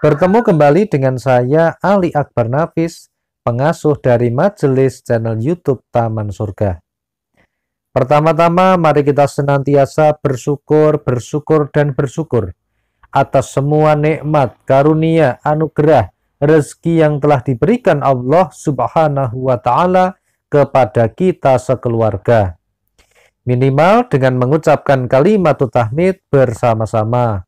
Bertemu kembali dengan saya Ali Akbar Nafis, pengasuh dari majelis channel YouTube Taman Surga. Pertama-tama mari kita senantiasa bersyukur, bersyukur dan bersyukur atas semua nikmat, karunia, anugerah, rezeki yang telah diberikan Allah Subhanahu wa taala kepada kita sekeluarga. Minimal dengan mengucapkan kalimat tahmid bersama-sama.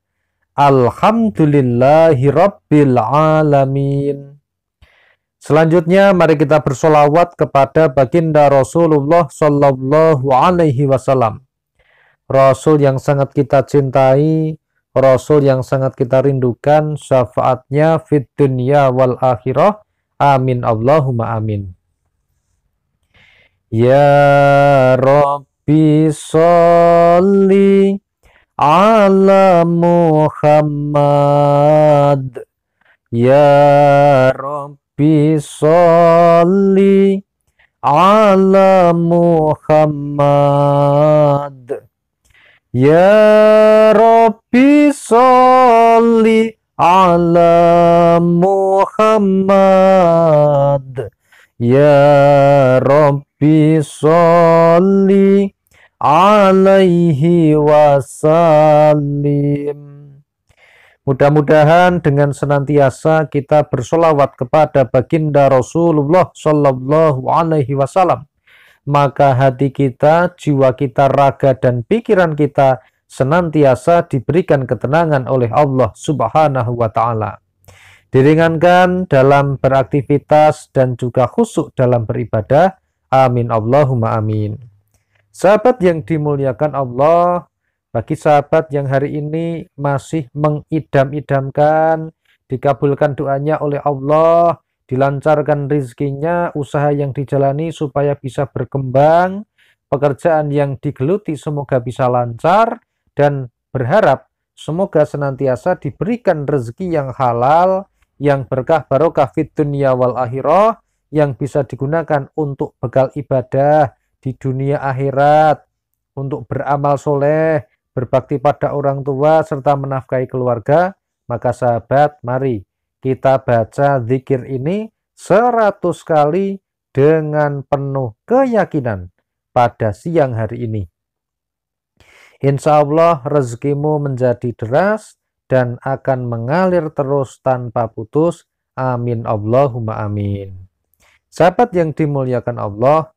Alhamdulillahi Rabbil Alamin. Selanjutnya mari kita bersolawat kepada baginda Rasulullah Sallallahu Alaihi Wasallam. Rasul yang sangat kita cintai, Rasul yang sangat kita rindukan, syafaatnya fit dunia wal akhirah. Amin Allahumma amin. Ya Rabbi Salih ala Muhammad Ya Rabbi Salli ala Muhammad Ya Rabbi Salli ala Muhammad Ya Rabbi Salli alaihi wasallim. Mudah-mudahan dengan senantiasa kita bersolawat kepada baginda Rasulullah Shallallahu Alaihi Wasallam, maka hati kita, jiwa kita, raga dan pikiran kita senantiasa diberikan ketenangan oleh Allah Subhanahu Wa Taala. Diringankan dalam beraktivitas dan juga khusuk dalam beribadah. Amin Allahumma amin. Sahabat yang dimuliakan Allah, bagi sahabat yang hari ini masih mengidam-idamkan, dikabulkan doanya oleh Allah, dilancarkan rizkinya, usaha yang dijalani supaya bisa berkembang, pekerjaan yang digeluti semoga bisa lancar, dan berharap semoga senantiasa diberikan rezeki yang halal, yang berkah barokah fit dunia wal akhirah, yang bisa digunakan untuk bekal ibadah, di dunia akhirat untuk beramal soleh, berbakti pada orang tua, serta menafkahi keluarga, maka sahabat, mari kita baca zikir ini seratus kali dengan penuh keyakinan pada siang hari ini. Insya Allah rezekimu menjadi deras dan akan mengalir terus tanpa putus. Amin. Allahumma amin. Sahabat yang dimuliakan Allah,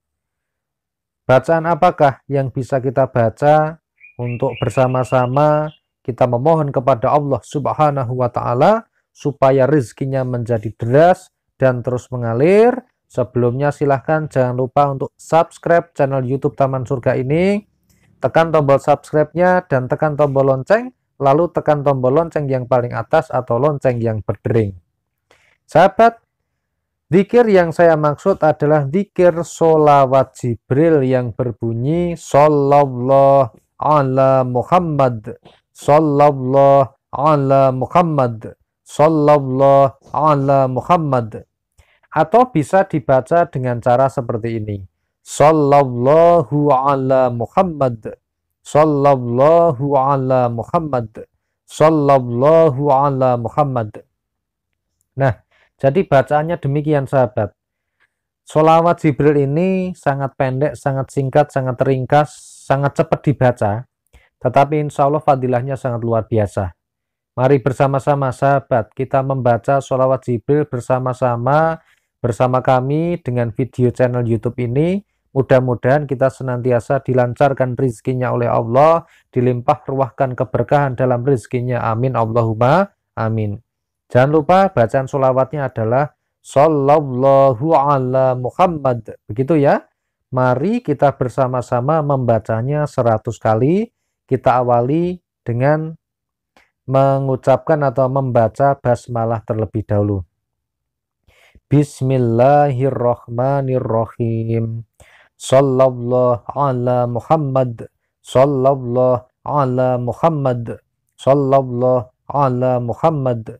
Bacaan apakah yang bisa kita baca untuk bersama-sama kita memohon kepada Allah Subhanahu wa taala supaya rezekinya menjadi deras dan terus mengalir. Sebelumnya silahkan jangan lupa untuk subscribe channel YouTube Taman Surga ini. Tekan tombol subscribe-nya dan tekan tombol lonceng, lalu tekan tombol lonceng yang paling atas atau lonceng yang berdering. Sahabat, Zikir yang saya maksud adalah zikir solawat Jibril yang berbunyi Sallallahu ala Muhammad Sallallahu ala Muhammad Sallallahu ala Muhammad Atau bisa dibaca dengan cara seperti ini Sallallahu ala Muhammad Sallallahu ala Muhammad Sallallahu ala Muhammad Nah jadi bacaannya demikian sahabat. Solawat Jibril ini sangat pendek, sangat singkat, sangat ringkas, sangat cepat dibaca. Tetapi insya Allah fadilahnya sangat luar biasa. Mari bersama-sama sahabat kita membaca solawat Jibril bersama-sama bersama kami dengan video channel YouTube ini. Mudah-mudahan kita senantiasa dilancarkan rizkinya oleh Allah, dilimpah ruahkan keberkahan dalam rizkinya. Amin. Allahumma amin. Jangan lupa bacaan solawatnya adalah Sallallahu ala Muhammad. Begitu ya. Mari kita bersama-sama membacanya 100 kali. Kita awali dengan mengucapkan atau membaca basmalah terlebih dahulu. Bismillahirrahmanirrahim. Sallallahu ala Muhammad. Sallallahu ala Muhammad. Sallallahu ala Muhammad.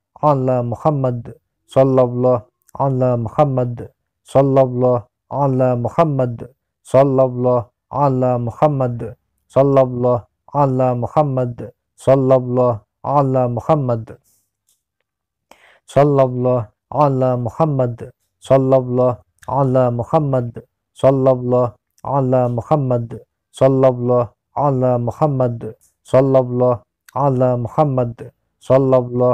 عن لا محمد صلى الله عن لا محمد صلى الله عن لا محمد صلى الله عن لا محمد صلى الله عن لا محمد صلى الله عن لا محمد صلى الله عن لا محمد صلى الله عن لا محمد صلى الله عن لا محمد صلى الله عن لا محمد صلى الله على محمد صلى الله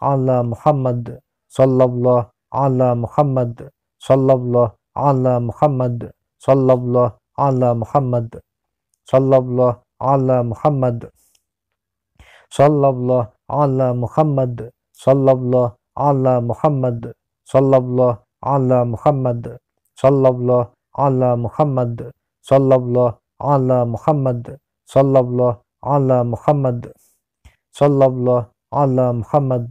ala Muhammed sallallahu ala Muhammed sallallahu ala Muhammed sallallahu ala Muhammed sallallahu ala Muhammed sallallahu ala Muhammed sallallahu ala Muhammed sallallahu ala Muhammed sallallahu ala Muhammed sallallahu ala Muhammed sallallahu ala Muhammed sallallahu ala Muhammed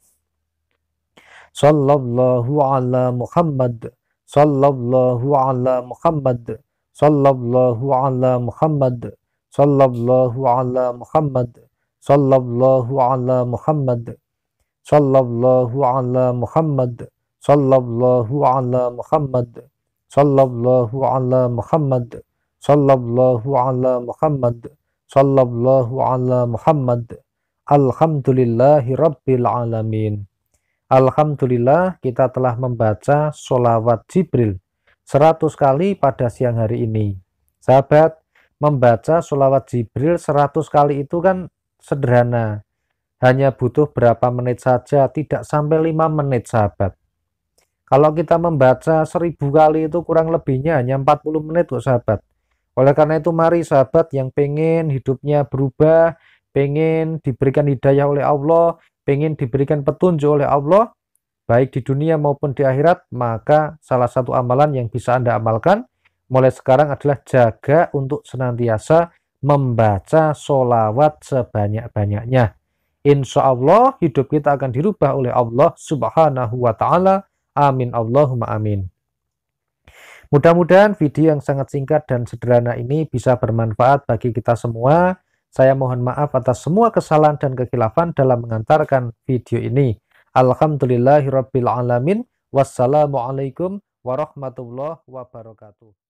صلى الله على محمد صلى الله على محمد صلى الله على محمد صلى الله على محمد صلى الله على محمد صلى الله على محمد صلى الله على محمد صلى الله على محمد صلى الله على محمد صلى الله على محمد الحمد لله رب العالمين Alhamdulillah kita telah membaca sholawat Jibril 100 kali pada siang hari ini. Sahabat, membaca sholawat Jibril 100 kali itu kan sederhana. Hanya butuh berapa menit saja, tidak sampai 5 menit sahabat. Kalau kita membaca 1000 kali itu kurang lebihnya hanya 40 menit kok sahabat. Oleh karena itu mari sahabat yang pengen hidupnya berubah, pengen diberikan hidayah oleh Allah, pengen diberikan petunjuk oleh Allah, baik di dunia maupun di akhirat, maka salah satu amalan yang bisa Anda amalkan mulai sekarang adalah jaga untuk senantiasa membaca solawat sebanyak-banyaknya. Insya Allah hidup kita akan dirubah oleh Allah subhanahu wa ta'ala. Amin Allahumma amin. Mudah-mudahan video yang sangat singkat dan sederhana ini bisa bermanfaat bagi kita semua saya mohon maaf atas semua kesalahan dan kekhilafan dalam mengantarkan video ini. Alhamdulillahirrabbilalamin. Wassalamualaikum warahmatullahi wabarakatuh.